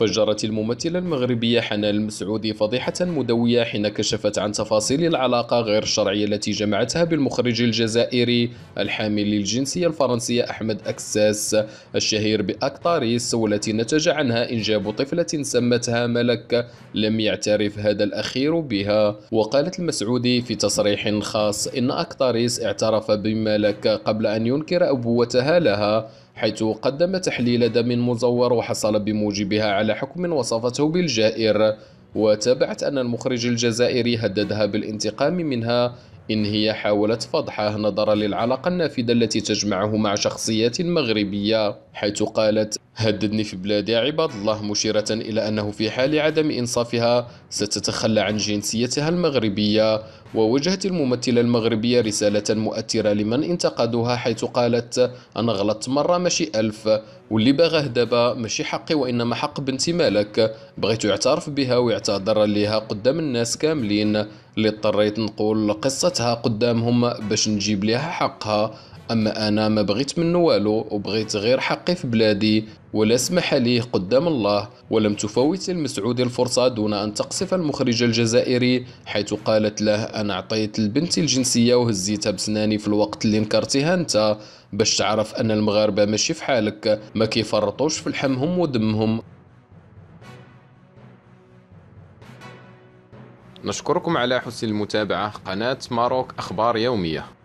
فجرت الممثلة المغربية حنان المسعودي فضيحة مدوية حين كشفت عن تفاصيل العلاقة غير الشرعية التي جمعتها بالمخرج الجزائري الحامل للجنسية الفرنسية أحمد أكساس الشهير بأكتاريس والتي نتج عنها إنجاب طفلة سمتها ملك لم يعترف هذا الأخير بها وقالت المسعودي في تصريح خاص إن أكتاريس اعترف بملك قبل أن ينكر أبوتها لها حيث قدم تحليل دم مزور وحصل بموجبها على حكم وصفته بالجائر وتابعت أن المخرج الجزائري هددها بالانتقام منها إن هي حاولت فضحه نظرا للعلاقة النافذة التي تجمعه مع شخصيات مغربية حيث قالت هددني في بلادي عباد الله مشيرة إلى أنه في حال عدم إنصافها ستتخلى عن جنسيتها المغربية ووجهت الممثلة المغربية رسالة مؤثرة لمن انتقدوها حيث قالت أنا غلطت مرة ماشي ألف واللي باغاه دابا ماشي حقي وإنما حق بنتي مالك بغيت يعترف بها ويعتذر ليها قدام الناس كاملين اللي اضطريت نقول قصتها قدامهم باش نجيب لها حقها اما انا ما بغيت منه والو وبغيت غير حقي في بلادي ولا اسمح ليه قدام الله ولم تفوت المسعود الفرصة دون أن تقصف المخرج الجزائري حيث قالت له أنا عطيت البنت الجنسية وهزيتها بسناني في الوقت اللي انكرتها أنت باش تعرف أن المغاربة ماشي في حالك ما كيفرطوش في لحمهم ودمهم نشكركم على حسن المتابعة قناة ماروك أخبار يومية